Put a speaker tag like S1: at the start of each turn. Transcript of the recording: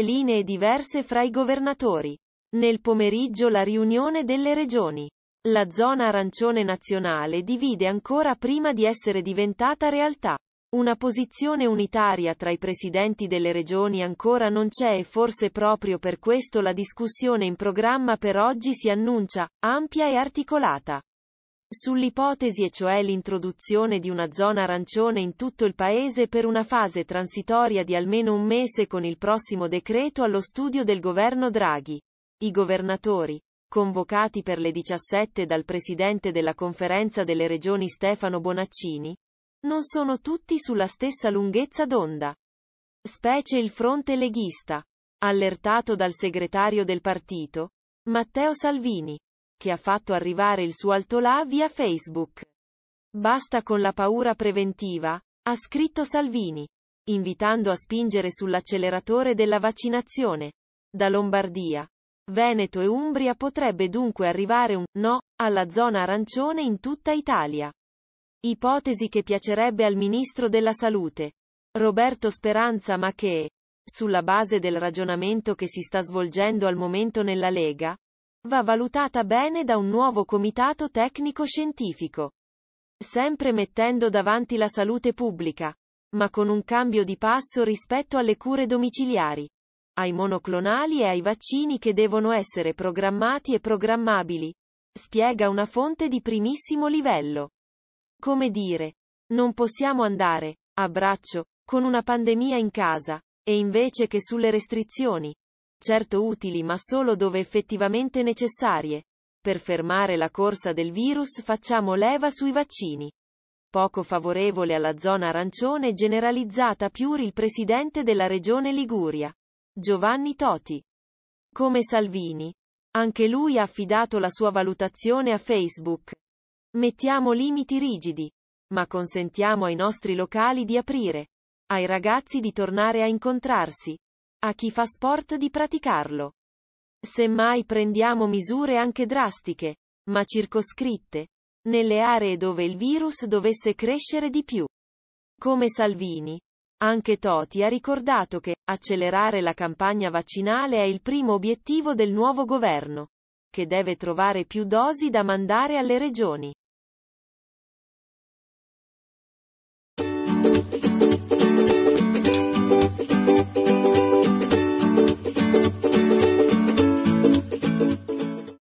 S1: due linee diverse fra i governatori. Nel pomeriggio la riunione delle regioni. La zona arancione nazionale divide ancora prima di essere diventata realtà. Una posizione unitaria tra i presidenti delle regioni ancora non c'è e forse proprio per questo la discussione in programma per oggi si annuncia ampia e articolata. Sull'ipotesi e cioè l'introduzione di una zona arancione in tutto il Paese per una fase transitoria di almeno un mese con il prossimo decreto allo studio del governo Draghi. I governatori, convocati per le 17 dal presidente della conferenza delle regioni Stefano Bonaccini, non sono tutti sulla stessa lunghezza d'onda. Specie il fronte leghista, allertato dal segretario del partito, Matteo Salvini che ha fatto arrivare il suo altolà via Facebook. Basta con la paura preventiva, ha scritto Salvini, invitando a spingere sull'acceleratore della vaccinazione. Da Lombardia, Veneto e Umbria potrebbe dunque arrivare un no alla zona arancione in tutta Italia. Ipotesi che piacerebbe al ministro della Salute, Roberto Speranza, ma che, sulla base del ragionamento che si sta svolgendo al momento nella Lega, va valutata bene da un nuovo comitato tecnico-scientifico. Sempre mettendo davanti la salute pubblica, ma con un cambio di passo rispetto alle cure domiciliari, ai monoclonali e ai vaccini che devono essere programmati e programmabili, spiega una fonte di primissimo livello. Come dire, non possiamo andare, a braccio, con una pandemia in casa, e invece che sulle restrizioni, certo utili ma solo dove effettivamente necessarie. Per fermare la corsa del virus facciamo leva sui vaccini. Poco favorevole alla zona arancione generalizzata Piuri il presidente della regione Liguria, Giovanni Toti. Come Salvini. Anche lui ha affidato la sua valutazione a Facebook. Mettiamo limiti rigidi, ma consentiamo ai nostri locali di aprire, ai ragazzi di tornare a incontrarsi, a chi fa sport di praticarlo. Semmai prendiamo misure anche drastiche, ma circoscritte, nelle aree dove il virus dovesse crescere di più. Come Salvini, anche Toti ha ricordato che accelerare la campagna vaccinale è il primo obiettivo del nuovo governo, che deve trovare più dosi da mandare alle regioni.